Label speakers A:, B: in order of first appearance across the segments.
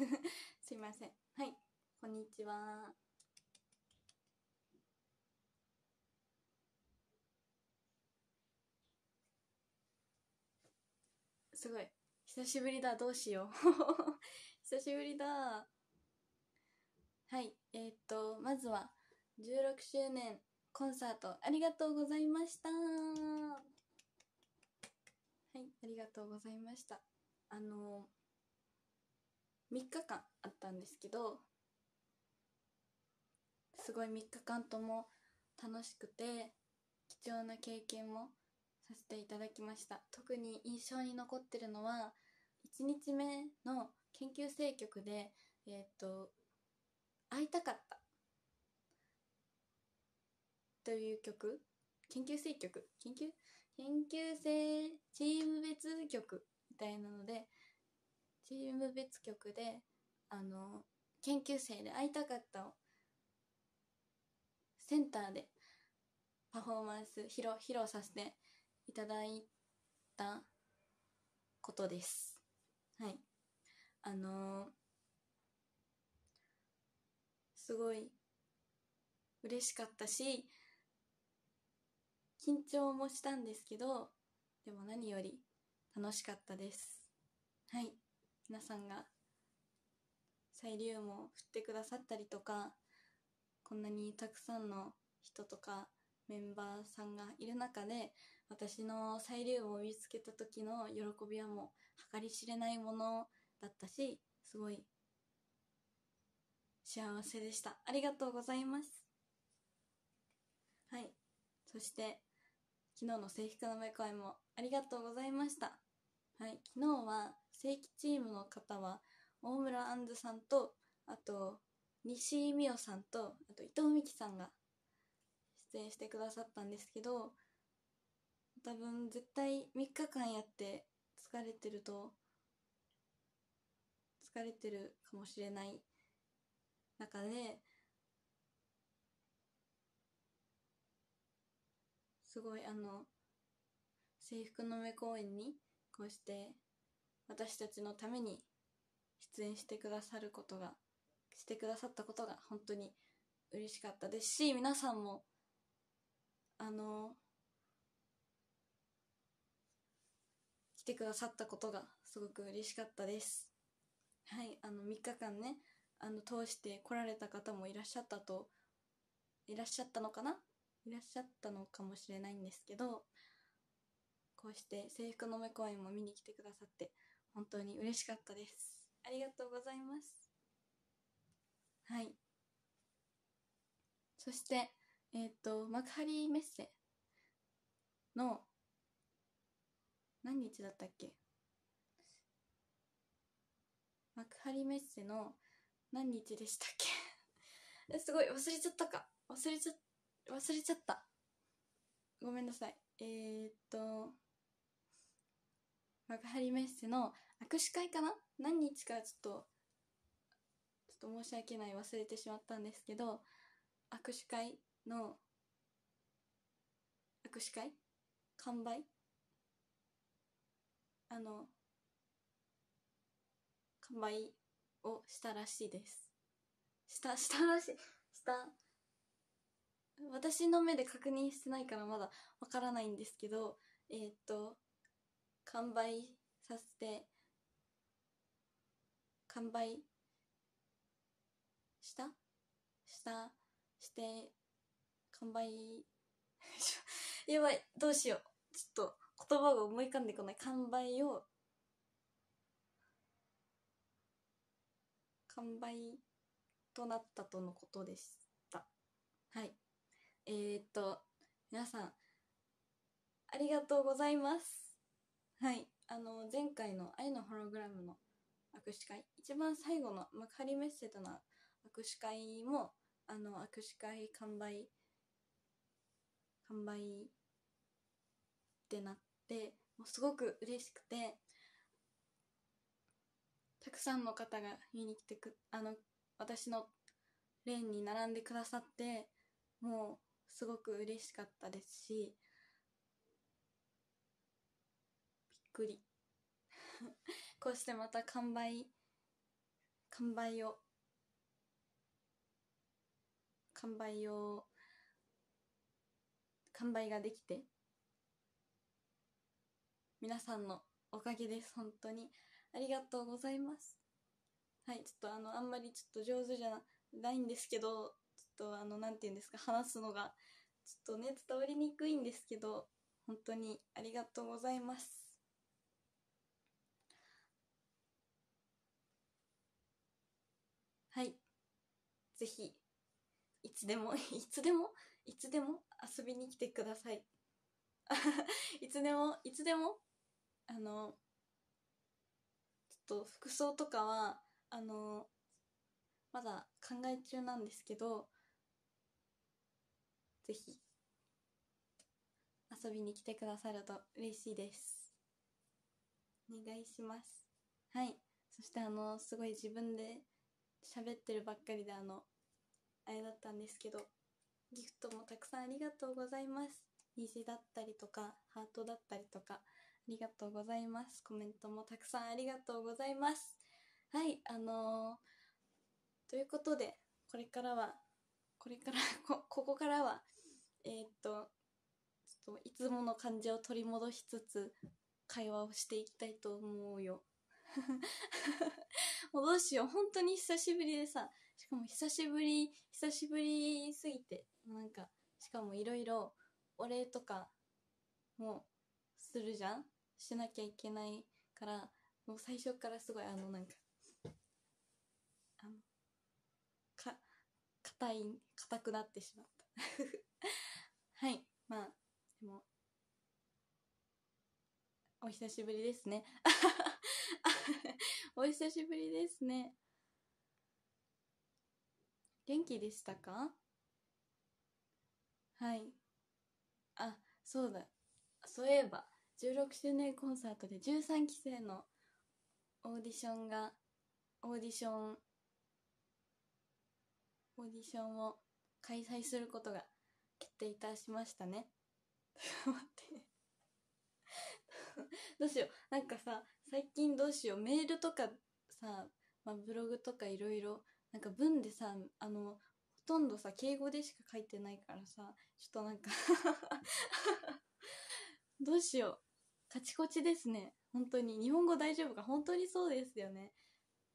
A: すいません。はい。こんにちは。すごい。久しぶりだ。どうしよう。久しぶりだ。はい。えー、っと、まずは、16周年コンサート、ありがとうございました。はい。ありがとうございました。あのー3日間あったんですけどすごい3日間とも楽しくて貴重な経験もさせていただきました特に印象に残ってるのは1日目の研究生局でえっ、と「会いたかった」という曲研究生局研究研究生チーム別局みたいなのでチーム別局であの研究生で会いたかったをセンターでパフォーマンス披露披露させていただいたことです。はい。あのすごい嬉しかったし、緊張もしたんですけど、でも何より楽しかったです。はい。皆さんがサイリウムを振ってくださったりとかこんなにたくさんの人とかメンバーさんがいる中で私のサイリウムを見つけた時の喜びはもう計り知れないものだったしすごい幸せでしたありがとうございますはいそして昨日の制服の前会もありがとうございましたはい昨日は正規チームの方は大村杏ずさんとあと西井美桜さんとあと伊藤美希さんが出演してくださったんですけど多分絶対3日間やって疲れてると疲れてるかもしれない中ですごいあの制服の上公園にこうして私たちのために出演してくださることが、してくださったことが本当に嬉しかったですし、皆さんも、あの、来てくださったことがすごく嬉しかったです。はい、あの3日間ね、あの通して来られた方もいらっしゃったと、いらっしゃったのかないらっしゃったのかもしれないんですけど、こうして制服の目公演も見に来てくださって本当に嬉しかったです。ありがとうございます。はい。そして、えっ、ー、と、幕張メッセの、何日だったっけ幕張メッセの何日でしたっけ すごい、忘れちゃったか。忘れちゃ、忘れちゃった。ごめんなさい。えっ、と、幕張メッセの握手会かな何日かちょっとちょっと申し訳ない忘れてしまったんですけど握手会の握手会完売あの完売をしたらしいですしたしたらしいした私の目で確認してないからまだわからないんですけどえー、っと完売させて完売したしたして完売 やばいどうしようちょっと言葉が思い浮かんでこない完売を完売となったとのことでしたはいえー、っと皆さんありがとうございますはいあの前回の「愛のホログラム」の握手会一番最後の幕張メッセとの握手会もあの握手会完売完売ってなってもうすごく嬉しくてたくさんの方が見に来てくあの私のレーンに並んでくださってもうすごく嬉しかったですしくりこうしてまた完売完売を完売を完売ができて皆さんのおかげです本当にありがとうございますはいちょっとあのあんまりちょっと上手じゃないんですけどちょっとあの何て言うんですか話すのがちょっとね伝わりにくいんですけど本当にありがとうございますはい。ぜひ、いつでも、いつでも、いつでも遊びに来てください。いつでも、いつでも、あの、ちょっと服装とかは、あの、まだ考え中なんですけど、ぜひ、遊びに来てくださると嬉しいです。お願いします。はい。そしてあの、すごい自分で喋ってるばっかりであのあれだったんですけどギフトもたくさんありがとうございます虹だったりとかハートだったりとかありがとうございますコメントもたくさんありがとうございますはいあのー、ということでこれからはこれから ここからはえー、っとちょっといつもの感じを取り戻しつつ会話をしていきたいと思うよ もうどうしよう。本当に久しぶりでさ、しかも久しぶり、久しぶりすぎて、なんか、しかもいろいろお礼とかもするじゃんしなきゃいけないから、もう最初からすごいあのなんか、あの、か、硬い、硬くなってしまった はい、まあ、でも、お久しぶりですね。お久しぶりですね。元気でしたかはい。あ、そうだ。そういえば、16周年コンサートで13期生のオーディションが、オーディション、オーディションを開催することが決定いたしましたね。待って。どうしよう。なんかさ、最近どうしようメールとかさ、まあ、ブログとかいろいろなんか文でさあのほとんどさ敬語でしか書いてないからさちょっとなんか どうしようカチコチですね本当に日本語大丈夫か本当にそうですよね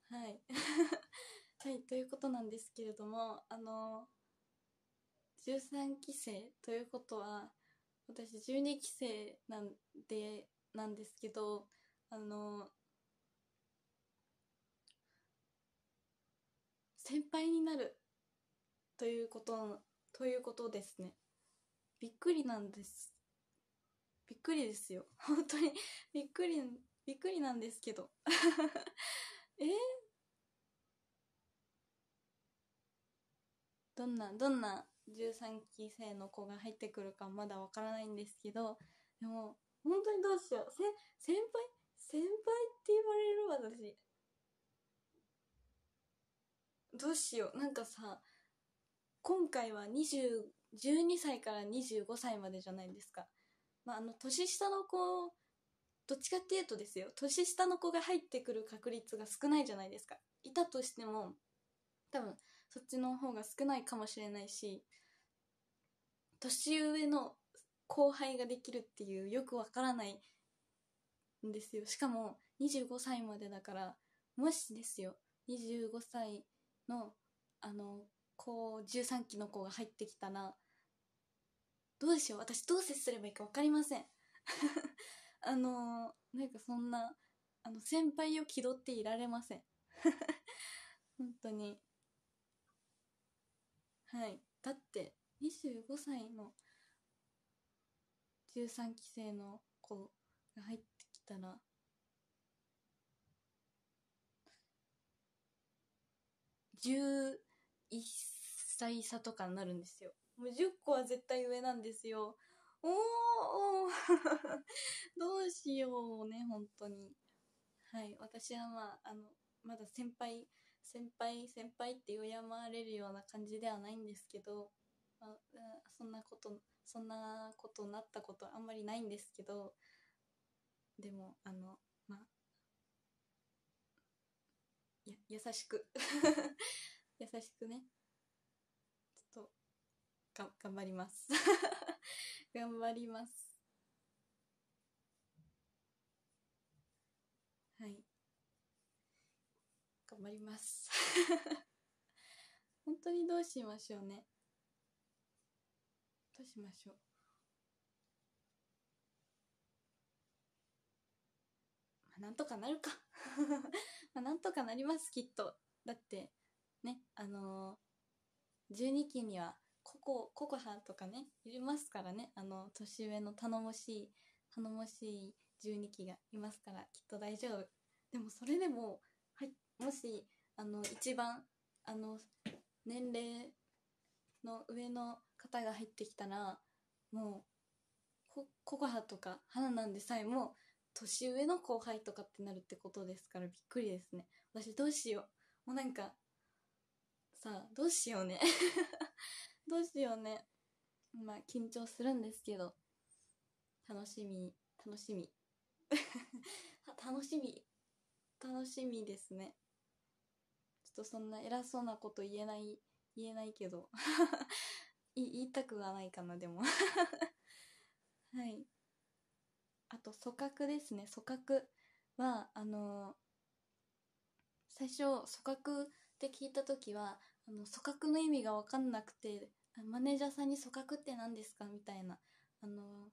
A: はい はいということなんですけれどもあの13期生ということは私12期生なんでなんですけどあの先輩になるということということですねびっくりなんですびっくりですよ 本当にびっくりびっくりなんですけど えどんなどんな13期生の子が入ってくるかまだわからないんですけどでも本当にどうしようせ先輩先輩って言われる私どうしようなんかさ今回は2 12歳から25歳までじゃないですかまああの年下の子どっちかっていうとですよ年下の子が入ってくる確率が少ないじゃないですかいたとしても多分そっちの方が少ないかもしれないし年上の後輩ができるっていうよくわからないんですよしかも25歳までだからもしですよ25歳のあのこう13期の子が入ってきたらどうでしょう私どう接すればいいか分かりません あのー、なんかそんなあの先輩を気取っていられません 本当にはいだって25歳の13期生の子が入ってったら11歳差とかになるんですよもう10個は絶対上なんですよおーお どうしようね本当にはい私はまああのまだ先輩先輩先輩って敬われるような感じではないんですけど、まあ、そんなことそんなことになったことあんまりないんですけどでもあのまあや優しく 優しくねちょっとが頑張ります 頑張りますはい頑張ります 本当にどうしましょうねどうしましょうあ、なんとかなるか まあなんとかなりますきっとだってねあのー、12期にはココココハとかねいますからねあの年上の頼もしい頼もしい12期がいますからきっと大丈夫でもそれでも、はい、もしあの一番あの年齢の上の方が入ってきたらもうココハとか花なんでさえも年上の後輩とかってなるってことですからびっくりですね私どうしようもうなんかさあどうしようね どうしようねまあ緊張するんですけど楽しみ楽しみ 楽しみ楽しみですねちょっとそんな偉そうなこと言えない言えないけど 言いたくはないかなでもはいあと、組閣ですね。組閣は、あの最初、組閣って聞いた時は、あの、組閣の意味が分かんなくて、マネージャーさんに組閣って何ですかみたいな、あの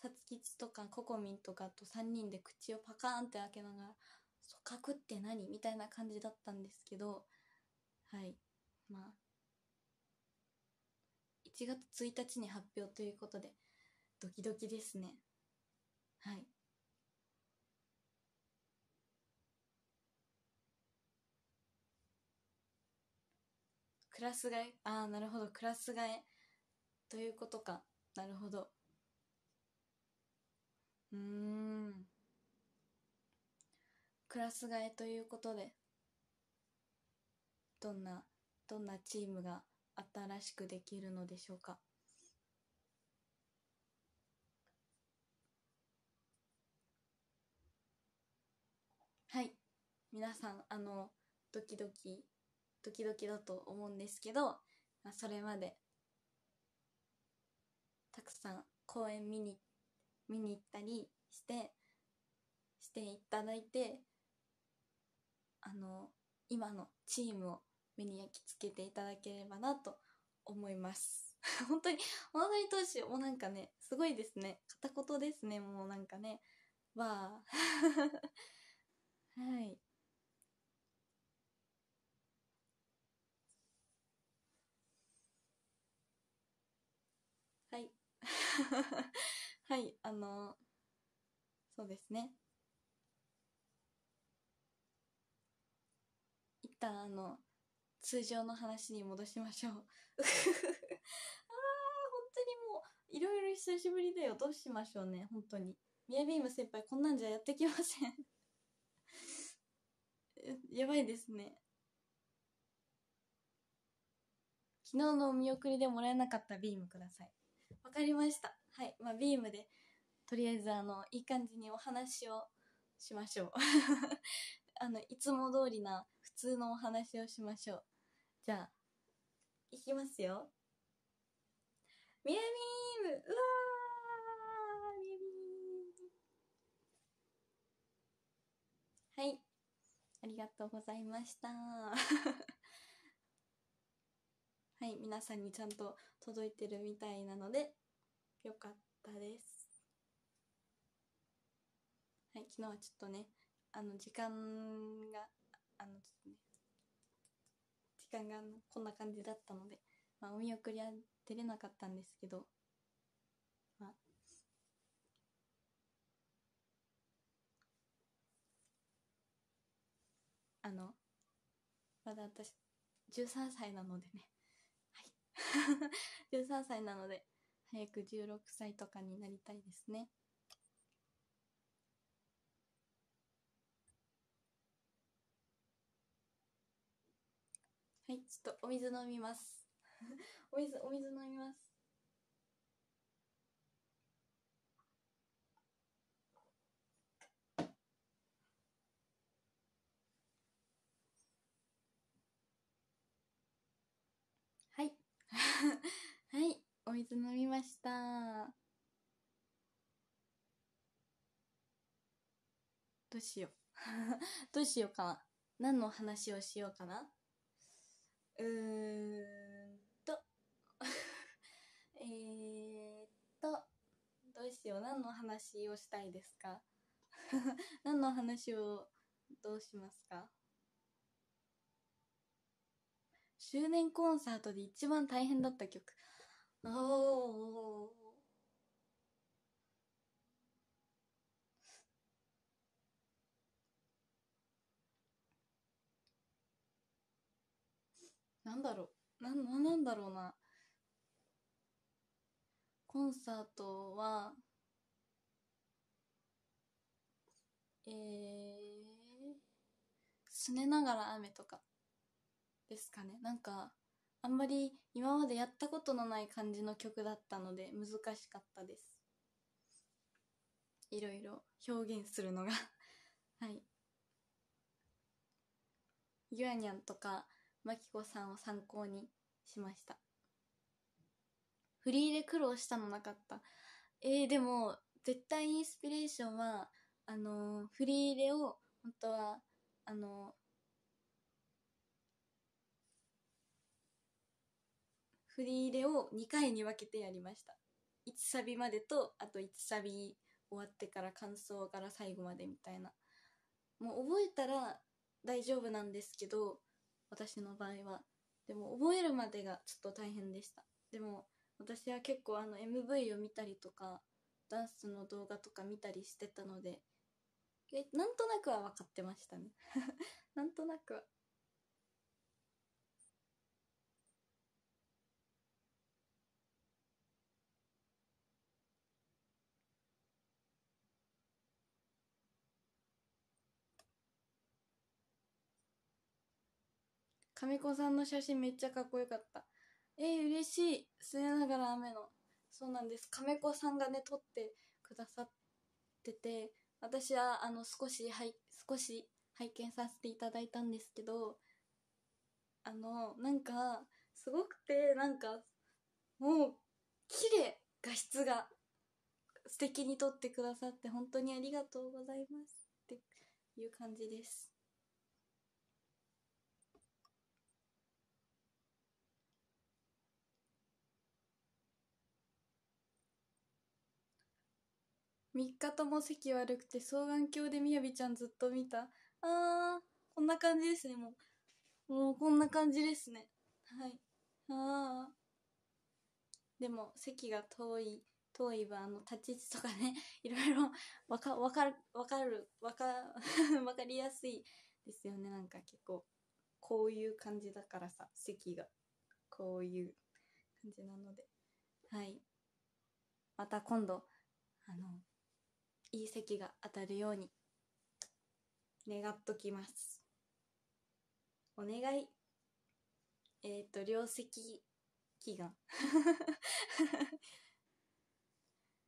A: サツキチとかココミンとかと3人で口をパカーンって開けながら、組閣って何みたいな感じだったんですけど、はい。まあ、1月1日に発表ということで、ドキドキですね。はい。クラス替え、ああ、なるほど、クラス替えということか。なるほど。うーん。クラス替えということで、どんな、どんなチームが新しくできるのでしょうか。皆さんあのドキドキドキドキだと思うんですけど、まあ、それまでたくさん公演見に見に行ったりしてしていただいてあの今のチームを目に焼き付けていただければなと思います 本当に本当にどう投よもうなんかねすごいですね片言ですねもうなんかねわあ はい はい、あの、そうですね。一旦あの、通常の話に戻しましょう ああ、本当にもう、いろいろ久しぶりだよ。どうしましょうね、本当に。ミヤビーム先輩、こんなんじゃやってきません やばいですね。昨日のお見送りでもらえなかったビームください。わかりました。はい。まあ、ビームで、とりあえず、あの、いい感じにお話をしましょう。あの、いつも通りな、普通のお話をしましょう。じゃあ、いきますよ。みやみームうわーはい。ありがとうございました。はい、皆さんにちゃんと届いてるみたいなので、よかったです。はい、昨日はちょっとね、あの、時間が、あの、ちょっとね、時間がこんな感じだったので、まあ、お見送りは出れなかったんですけど、まあ、あの、まだ私、13歳なのでね、13歳なので、早く16歳とかになりたいですね。はい、ちょっとお水飲みます。お水、お水飲みます。水飲みました。どうしよう。どうしようかな。何の話をしようかな。うーんと えーっと、どうしよう。何の話をしたいですか 何の話をどうしますか周年コンサートで一番大変だった曲。お h なんだろうなななんだろうなコンサートはえー、すねながら雨とかですかねなんかあんまり今までやったことのない感じの曲だったので難しかったですいろいろ表現するのが はいゆあにゃんとかまきこさんを参考にしましたフリーで苦労したのなかったえー、でも絶対インスピレーションはあのー、フリーレを本当はあの振り入れを2回に分けてやりました。1サビまでと、あと1サビ終わってから感想から最後までみたいな。もう覚えたら大丈夫なんですけど、私の場合は。でも覚えるまでがちょっと大変でした。でも私は結構あの MV を見たりとか、ダンスの動画とか見たりしてたので、え、なんとなくは分かってましたね。なんとなくは。金子さんの写真めっちゃかっこよかった。えー、嬉しい。末永ら雨の。そうなんです。亀子さんがね、撮ってくださってて、私は、あの、少し、はい、少し拝見させていただいたんですけど、あの、なんか、すごくて、なんか、もう、綺麗画質が、素敵に撮ってくださって、本当にありがとうございます。っていう感じです。3日とも席悪くて双眼鏡でみやびちゃんずっと見たあーこんな感じですねもうもうこんな感じですねはいあーでも席が遠い遠い場あの立ち位置とかね いろいろわかわかるわかるわか わかりやすいですよねなんか結構こういう感じだからさ席がこういう感じなのではいまた今度あのいい席が当たるように願っときますお願いえっ、ー、と両席祈願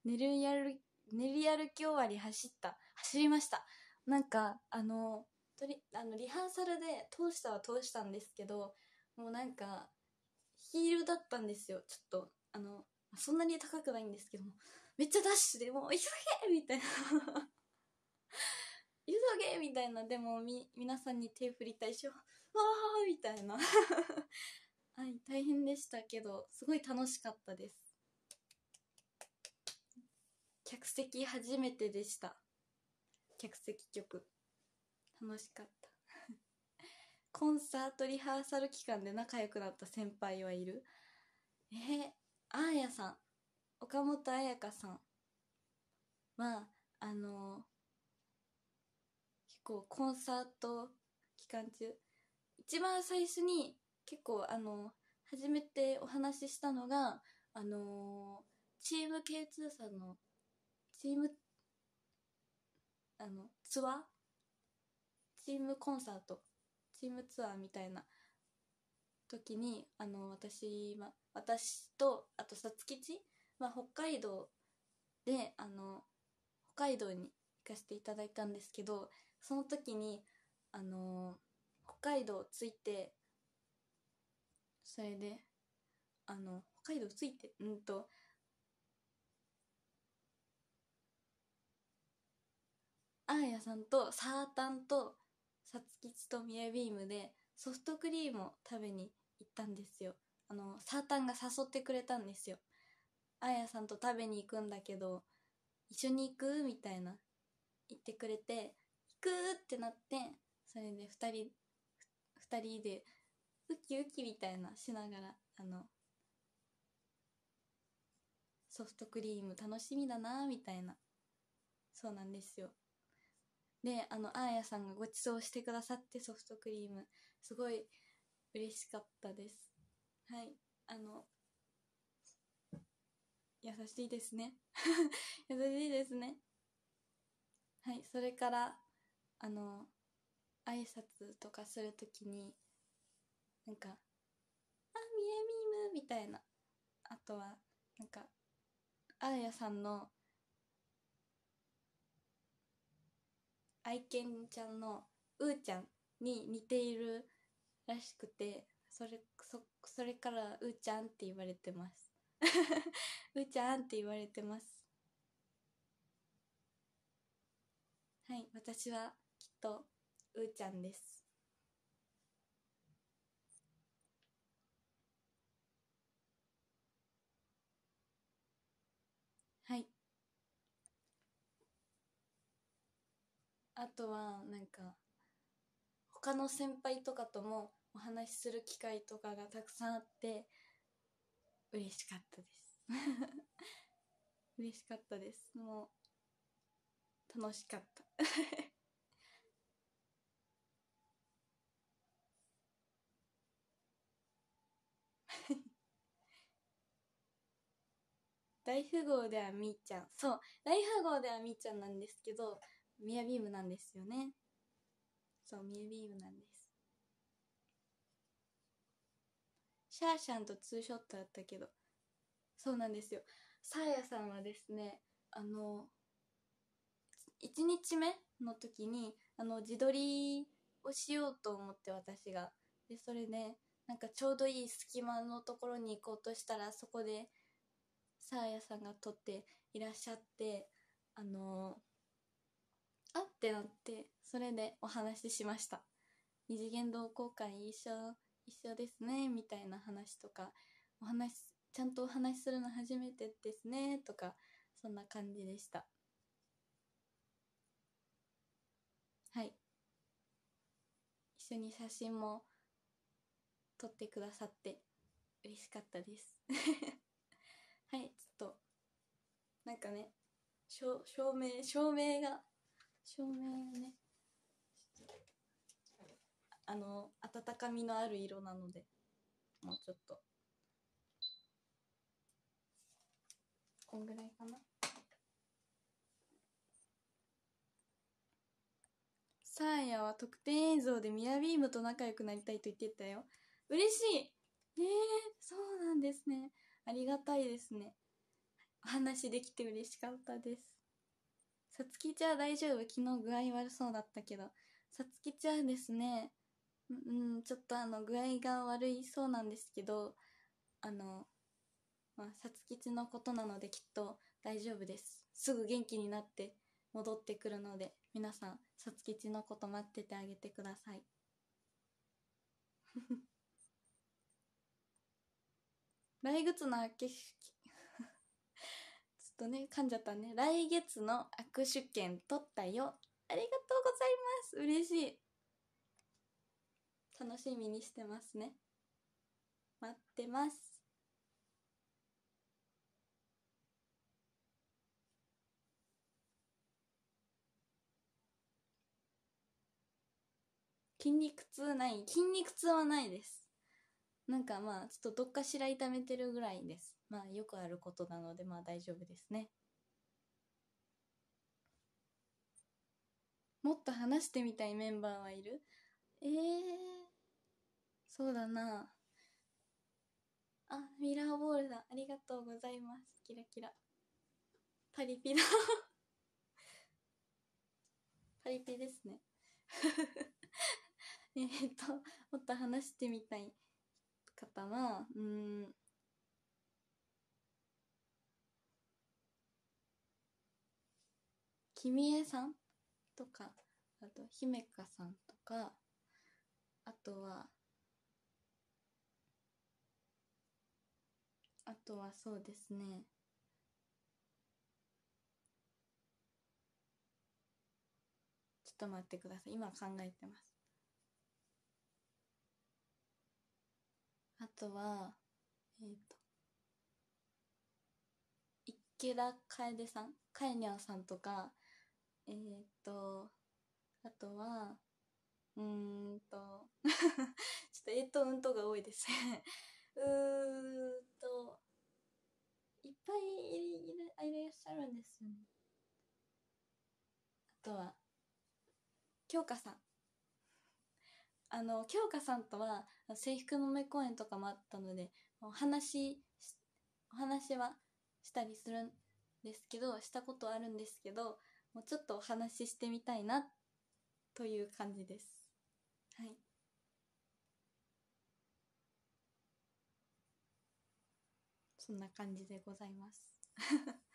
A: 寝 るやる練り歩き終わり走った走りましたなんかあのとりあのリハーサルで通したは通したんですけどもうなんかヒールだったんですよちょっとあのそんなに高くないんですけどもめっちゃダッシュでもう急げみたいな 急げみたいなでもみ皆さんに手振りたいしわーみたいな はい大変でしたけどすごい楽しかったです客席初めてでした客席曲楽しかった コンサートリハーサル期間で仲良くなった先輩はいるえー、あーやさん岡本彩香さんはあの結構コンサート期間中一番最初に結構あの初めてお話ししたのがあのチーム K2 さんのチームあのツアーチームコンサートチームツアーみたいな時にあの私、ま、私とあとさつきちまあ、北海道であの北海道に行かせていただいたんですけどその時にあの北海道着いてそれであの北海道着いてうんとあーやさんとサータンとサツキチとミヤビームでソフトクリームを食べに行ったんですよあのサータンが誘ってくれたんですよあやさんと食べに行くんだけど一緒に行くみたいな言ってくれて行くってなってそれで2人2人でウキウキみたいなしながらあのソフトクリーム楽しみだなみたいなそうなんですよであのあーやさんがごちそうしてくださってソフトクリームすごい嬉しかったですはいあの優しいですね 優しいですねはいそれからあの挨拶とかするときになんか「あみえみむ」みたいなあとはなんかあやさんの愛犬ちゃんのうーちゃんに似ているらしくてそれそそれからうーちゃんって言われてます うーちゃんって言われてます。はい、私はきっとうーちゃんです。はい。あとはなんか他の先輩とかともお話しする機会とかがたくさんあって嬉しかったです 嬉しかったですもう楽しかった 大富豪ではみーちゃんそう大富豪ではみーちゃんなんですけどミヤビームなんですよねそうミヤビームなんですシャーシャンとツーショットあったけどそうなんですよサーヤさんはですねあの1日目の時にあの自撮りをしようと思って私がでそれでなんかちょうどいい隙間のところに行こうとしたらそこでサーヤさんが撮っていらっしゃってあのあってなってそれでお話ししました二次元同好会一緒一緒ですねみたいな話とかお話ちゃんとお話しするの初めてですねとかそんな感じでしたはい一緒に写真も撮ってくださって嬉しかったです はいちょっとなんかね証明証明が証明がねあの温かみのある色なのでもうちょっとこんぐらいかなサーヤは特典映像でミヤビームと仲良くなりたいと言ってたよ嬉しいええそうなんですねありがたいですねお話できて嬉しかったですさつきちゃん大丈夫昨日具合悪そうだったけどさつきちゃんですねうん、ちょっとあの、具合が悪いそうなんですけど、あの、まあ、さつきちのことなのできっと大丈夫です。すぐ元気になって戻ってくるので、皆さん、さつきちのこと待っててあげてください。来月の握手 ちょっとね、噛んじゃったね。来月の握手券取ったよ。ありがとうございます。嬉しい。楽しみにしてますね待ってます筋肉痛ない筋肉痛はないですなんかまあちょっとどっかしら痛めてるぐらいですまあよくあることなのでまあ大丈夫ですねもっと話してみたいメンバーはいるえー、そうだなあミラーボールだありがとうございますキラキラパリピだ パリピですね えっともっと話してみたい方はうん君江さんとかあと姫香さんとかあとはあとはそうですねちょっと待ってください今考えてますあとはえっ、ー、と池田楓さんカエニャンさんとかえっ、ー、とあとはうーんと ちょっとえっとうんとが多いですうんといっぱいいるいらっしゃるんですよねあとは京香さんあの京香さんとは制服の目公演とかもあったのでお話お話はしたりするんですけどしたことあるんですけどもうちょっとお話ししてみたいなという感じですそんな感じでございます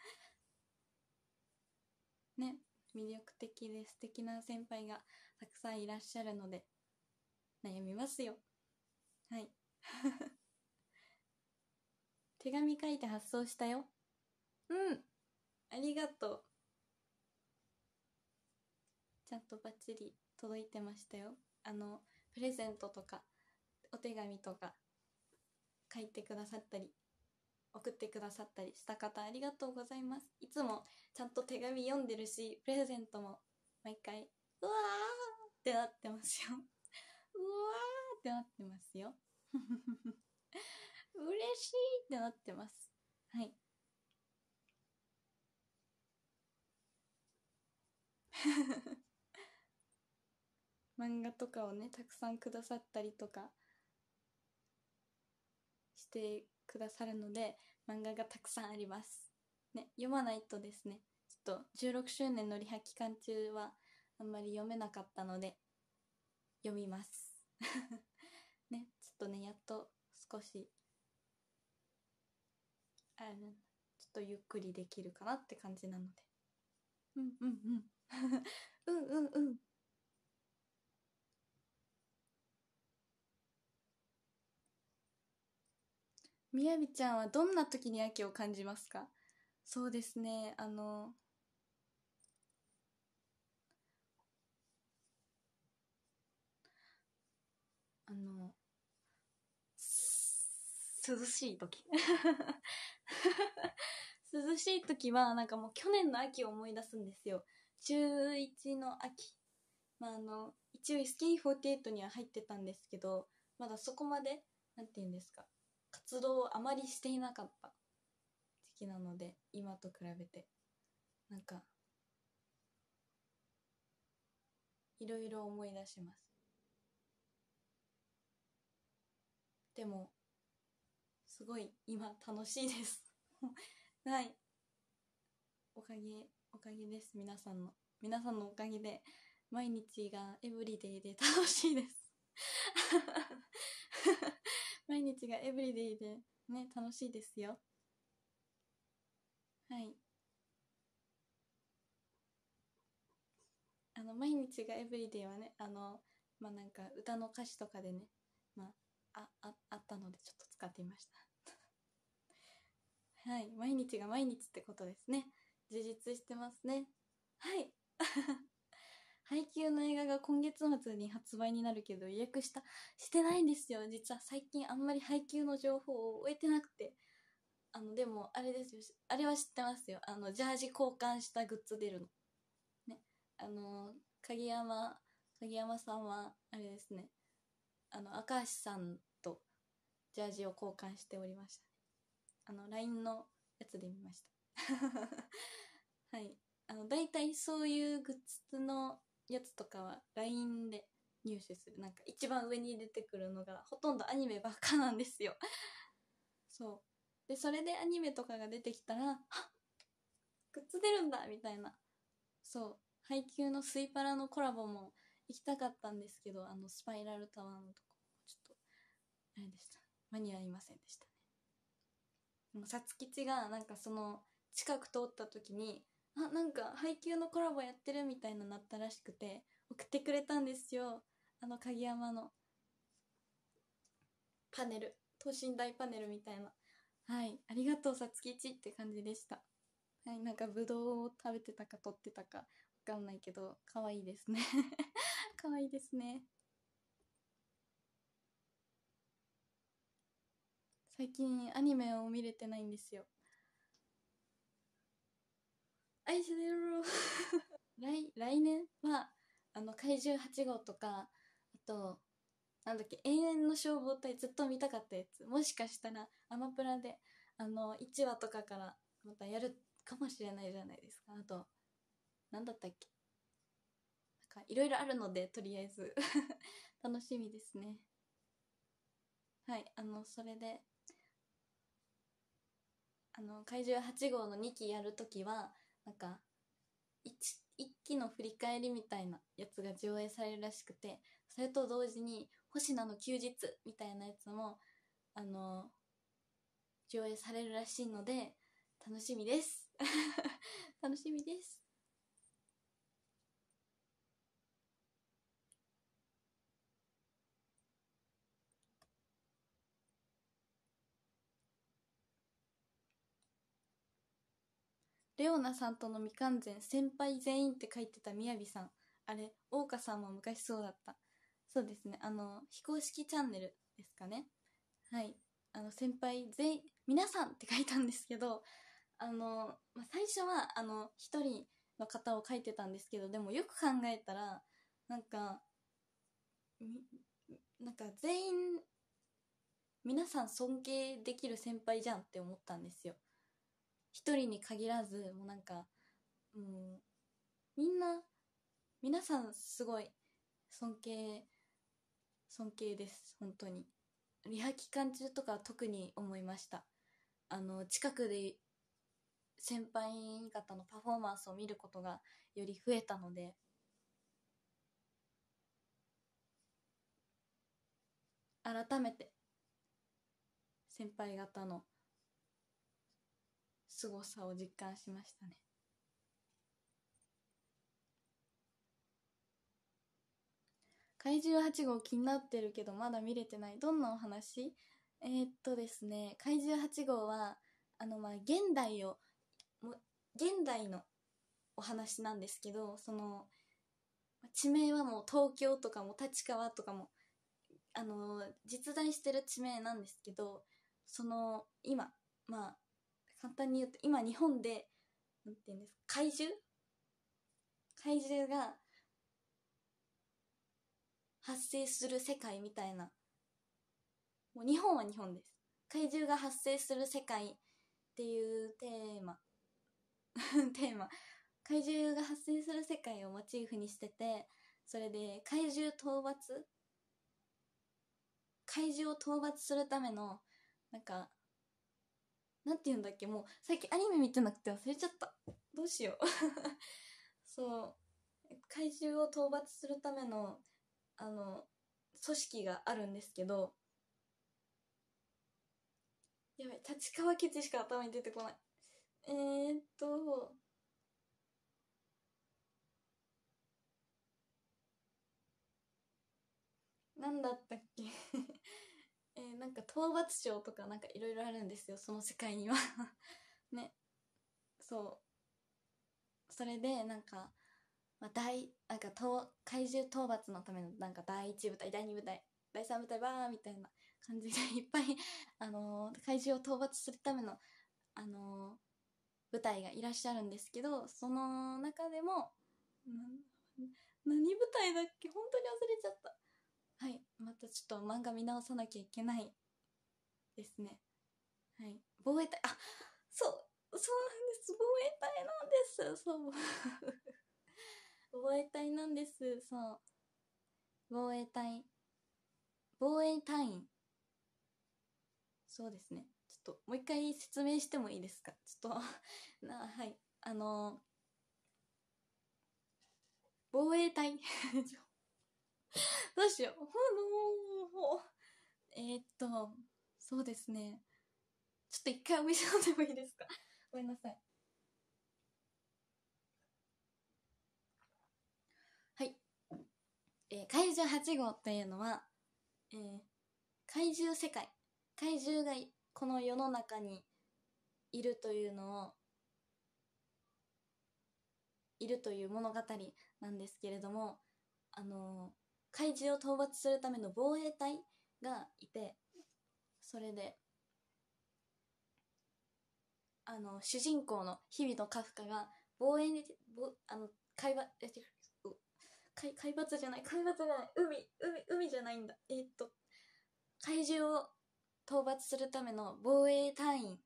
A: ね魅力的で素敵な先輩がたくさんいらっしゃるので悩みますよはい 手紙書いて発送したようんありがとうちゃんとバッチリ届いてましたよあのプレゼントとかお手紙とか書いてくださったり送ってくださったりした方ありがとうございますいつもちゃんと手紙読んでるしプレゼントも毎回うわーってなってますようわーってなってますよ嬉 しいってなってますはい 漫画とかをねたくさんくださったりとかしてくださるので漫画がたくさんあります、ね、読まないとですねちょっと16周年のリハ期間中はあんまり読めなかったので読みます ねちょっとねやっと少しあちょっとゆっくりできるかなって感じなのでうんうんうん うんうんうんみやびちゃんはどんな時に秋を感じますかそうですね、あの、あの、涼しい時 涼しい時はなんかもう去年の秋を思い出すんですよ中1の秋、まあ、あの一応 SKE48 には入ってたんですけどまだそこまで何て言うんですか活動をあまりしていなかった時期なので今と比べてなんかいろいろ思い出しますでもすごい今楽しいです はいおかげおかげです皆さんの皆さんのおかげで毎日がエブリデイで楽しいです 毎日がエブリデイでね楽しいですよはいあの毎日がエブリデイはねあのまあなんか歌の歌詞とかでねまああああったのでちょっと使ってみました はい毎日が毎日ってことですね充実してますねはい 配給の映画が今月末に発売になるけど予約した、してないんですよ。実は最近あんまり配給の情報を終えてなくて。あの、でも、あれですよ。あれは知ってますよ。あの、ジャージ交換したグッズ出るの。ね。あの、鍵山、鍵山さんは、あれですね。あの、赤石さんとジャージを交換しておりました、あの、LINE のやつで見ました。はい。あの、大体そういうグッズのやつとかは LINE で入手するなんか一番上に出てくるのがほとんどアニメばっかなんですよ そうでそれでアニメとかが出てきたらあズ出るんだみたいなそう配給のスイパラのコラボも行きたかったんですけどあのスパイラルタワーのとこちょっとあれでした間に合いませんでしたねさつきちがなんかその近く通った時にあなんか配給のコラボやってるみたいななったらしくて送ってくれたんですよあの鍵山のパネル等身大パネルみたいなはいありがとうさつきちって感じでしたはいなんかぶどうを食べてたか撮ってたかわかんないけどかわいいですねかわいいですね最近アニメを見れてないんですよ愛してる来来年はあの怪獣8号とかあとなんだっけ永遠の消防隊ずっと見たかったやつもしかしたらアマプラであの1話とかからまたやるかもしれないじゃないですかあと何だったっけなんかいろいろあるのでとりあえず 楽しみですねはいあのそれであの怪獣8号の2期やるときはなんか一一期の振り返りみたいなやつが上映されるらしくてそれと同時に「星名の休日」みたいなやつもあの上映されるらしいので楽しみです 楽しみですレオナさんとの未完全、先輩全員って書いてたみやびさん。あれ、大花さんも昔そうだった。そうですね。あの、非公式チャンネルですかね。はい。あの、先輩全員、皆さんって書いたんですけど、あの、まあ、最初は、あの、1人の方を書いてたんですけど、でもよく考えたら、なんか、なんか全員皆さん尊敬できる先輩じゃんって思ったんですよ。一人に限らずもうなんか、うん、みんな皆さんすごい尊敬尊敬です本当にリハ期間中とか特に思いましたあの近くで先輩方のパフォーマンスを見ることがより増えたので改めて先輩方の凄さを実感しましたね。怪獣8号気になってるけどまだ見れてないどんなお話えー、っとですね怪獣8号はあのまあ現代を現代のお話なんですけどその地名はもう東京とかも立川とかもあの実在してる地名なんですけどその今まあ簡単に言うと今日本で何て言うんですか怪獣怪獣が発生する世界みたいなもう日本は日本です怪獣が発生する世界っていうテーマ テーマ怪獣が発生する世界をモチーフにしててそれで怪獣討伐怪獣を討伐するためのなんかなんて言うんだっけもう最近アニメ見てなくて忘れちゃったどうしよう そう怪獣を討伐するためのあの組織があるんですけどやべ立川基地しか頭に出てこないえー、っと何だったっけなんか討伐賞とかなんかいろいろあるんですよその世界には ねそうそれでなんか、まあ、大なんか怪獣討伐のためのなんか第1部隊第2部隊第3部隊バーみたいな感じでいっぱい、あのー、怪獣を討伐するための、あのー、部がいらっしゃるんですけどその中でも何部隊だっけ本当に忘れちゃったはい、またちょっと漫画見直さなきゃいけないですね。はい、防衛隊、あそう、そうなんです、防衛隊なんです、そう。防衛隊なんです、そう。防衛隊。防衛隊員。そうですね。ちょっと、もう一回説明してもいいですかちょっと な、はい。あのー、防衛隊 どうしよう。ほのえー、っと、そうですね。ちょっと一回お店飲んでもいいですか ごめんなさい。はい。えー、怪獣8号というのは、えー、怪獣世界。怪獣がこの世の中にいるというのを、いるという物語なんですけれども、あの怪獣を討伐するための防衛隊がいてそれであの主人公の日々のカフカが防衛にあの海抜じゃない海抜じゃない海海海じゃないんだえー、っと怪獣を討伐するための防衛隊員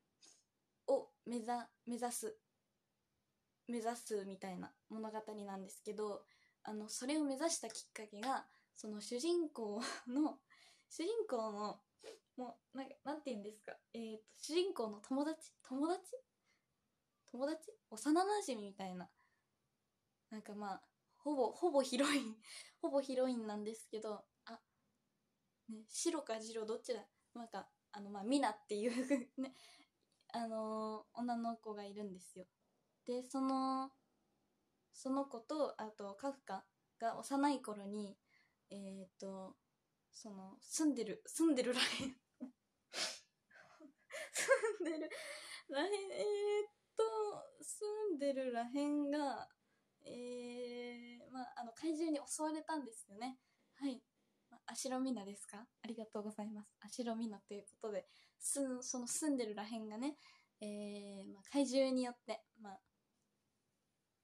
A: を目指目指す目指すみたいな物語なんですけどあのそれを目指したきっかけがその主人公の 主人公のもうなんかなんて言うんですか、えーと、主人公の友達友達友達幼なじみみたいななんかまあほぼほぼヒロインほぼヒロインなんですけどあね白か白どっちだなんかあのまあミナっていう ねあのー、女の子がいるんですよでそのその子とあとカフカが幼い頃にえっ、ー、とその住んでる住んでるらへん住んでるらへんえー、っと住んでるらへんがえー、まああの怪獣に襲われたんですよねはいあシロミナですかありがとうございますあしろみなということでん、その住んでるらへんがねえー、まあ、怪獣によってまあ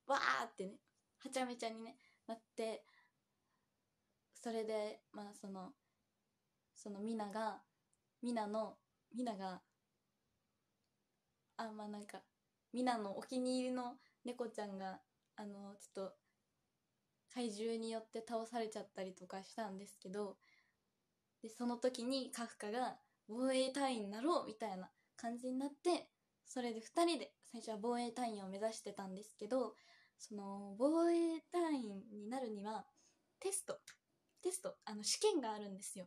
A: わーってねはちゃめちゃにねなってそれでまあそのそのミナがミナのミナがあまあなんかミナのお気に入りの猫ちゃんがあのちょっと怪獣によって倒されちゃったりとかしたんですけどでその時にカフカが防衛隊員になろうみたいな感じになってそれで2人で最初は防衛隊員を目指してたんですけどその防衛隊員になるにはテストテストあの試験があるんですよ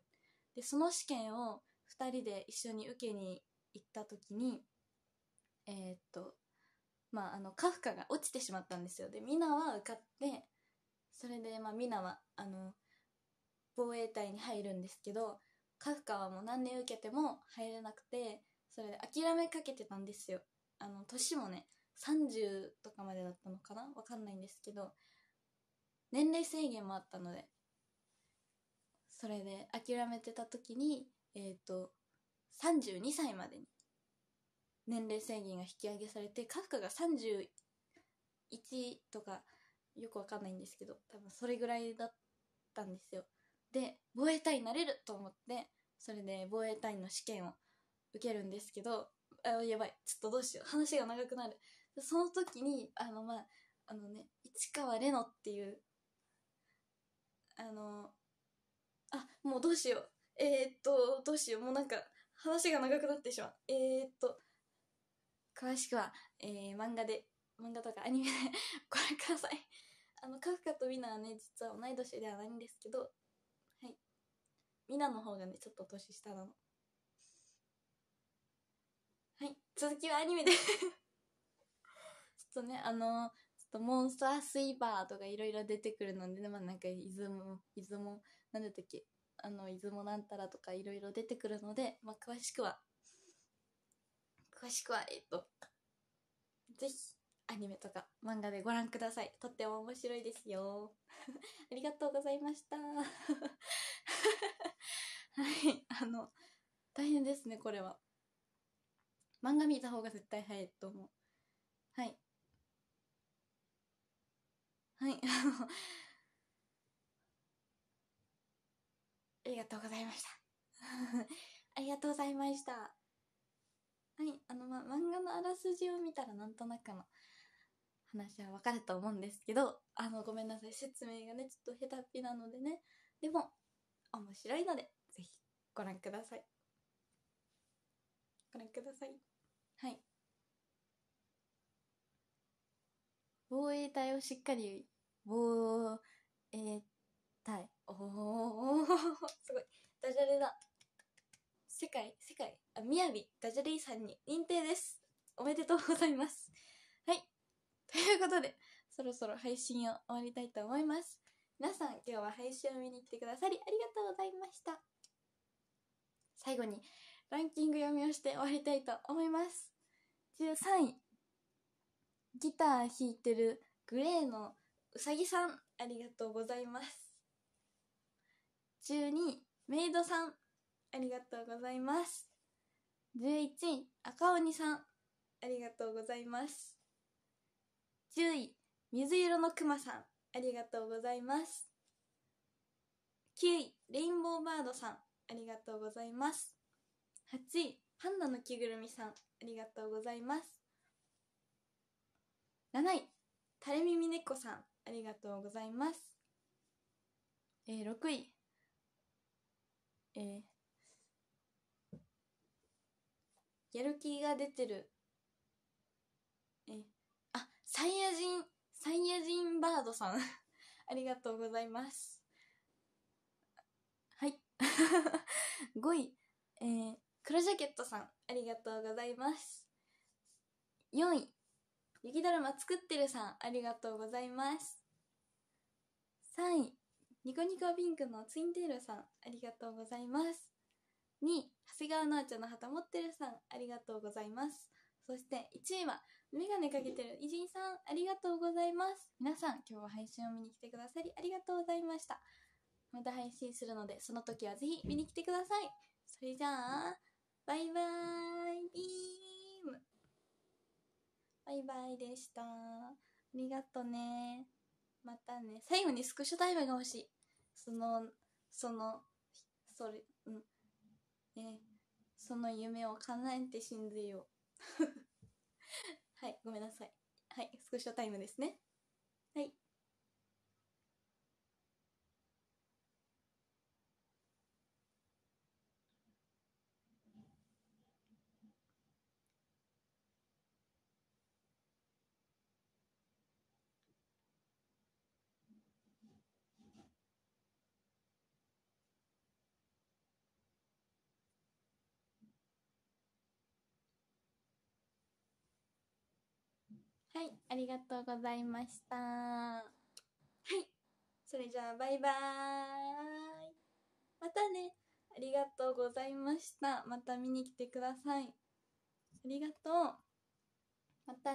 A: でその試験を2人で一緒に受けに行った時にえー、っとまああのカフカが落ちてしまったんですよでミナは受かってそれでまあミナはあの防衛隊に入るんですけどカフカはもう何年受けても入れなくてそれで諦めかけてたんですよあの年もね30とかまでだったのかなわかんないんですけど年齢制限もあったのでそれで諦めてた時に、えっ、ー、と、32歳までに年齢制限が引き上げされて、カフカが31とかよくわかんないんですけど、多分それぐらいだったんですよ。で、防衛隊になれると思って、それで防衛隊の試験を受けるんですけど、あ、やばい。ちょっとどうしよう。話が長くなる。その時に、あの、まあ、あのね、市川玲乃っていう、あの、あ、もうどうしよう。えー、っと、どうしよう。もうなんか、話が長くなってしまう。えー、っと、詳しくは、えー、漫画で、漫画とかアニメで ご覧ください。あの、カフカとミナはね、実は同い年ではないんですけど、はい。ミナの方がね、ちょっと年下なの。はい。続きはアニメで ちょっとね、あのちょっとモンスタースイーパーとかいろいろ出てくるので、ね、まあなんか、出雲、出雲何だったっけあの出雲なんたらとかいろいろ出てくるので、まあ、詳しくは詳しくはえっとぜひアニメとか漫画でご覧くださいとっても面白いですよ ありがとうございました はいあの大変ですねこれは漫画見た方が絶対早いと思うはいはいあのありがとうございました。ありがとうございました。はい、あの、ま、漫画のあらすじを見たらなんとなくの話はわかると思うんですけど、あの、ごめんなさい。説明がね、ちょっと下手っぴなのでね。でも、面白いので、ぜひご覧ください。ご覧ください。はい。防衛隊をしっかり、防、えー、たいおお すごいダジャレだ世界世界あみやびダジャレさんに認定ですおめでとうございますはいということでそろそろ配信を終わりたいと思います皆さん今日は配信を見に来てくださりありがとうございました最後にランキング読みをして終わりたいと思います13位ギター弾いてるグレーのうさぎさんありがとうございます中にメイドさんありがとうございます11位赤鬼さんありがとうございます10位水色のくまさんありがとうございます9位レインボーバードさんありがとうございます8位パンダの着ぐるみさんありがとうございます7位垂れ耳猫さんありがとうございます、えー、6位えー、やる気が出てる。えー、あ、サイヤ人、サイヤ人バードさん。ありがとうございます。はい。5 位、えー、黒ジャケットさん、ありがとうございます。4位、雪だるま作ってるさん、ありがとうございます。3位、ニコニコピンクのツインテールさん、ありがとうございます。2位、長谷川直ちゃんの旗持ってるさん、ありがとうございます。そして1位は、メガネかけてる偉人さん、ありがとうございます。皆さん、今日は配信を見に来てくださりありがとうございました。また配信するので、その時はぜひ見に来てください。それじゃあ、バイバーイ、ビーム。バイバイでした。ありがとね。またね。最後にスクショタイムが欲しい。その、その、それ、うん。えー、その夢を叶えて信じよ はい、ごめんなさい。はい、スクショタイムですね。はい。はい、ありがとうございました。はい、それじゃあバイバーイ。またね。ありがとうございました。また見に来てください。ありがとう。また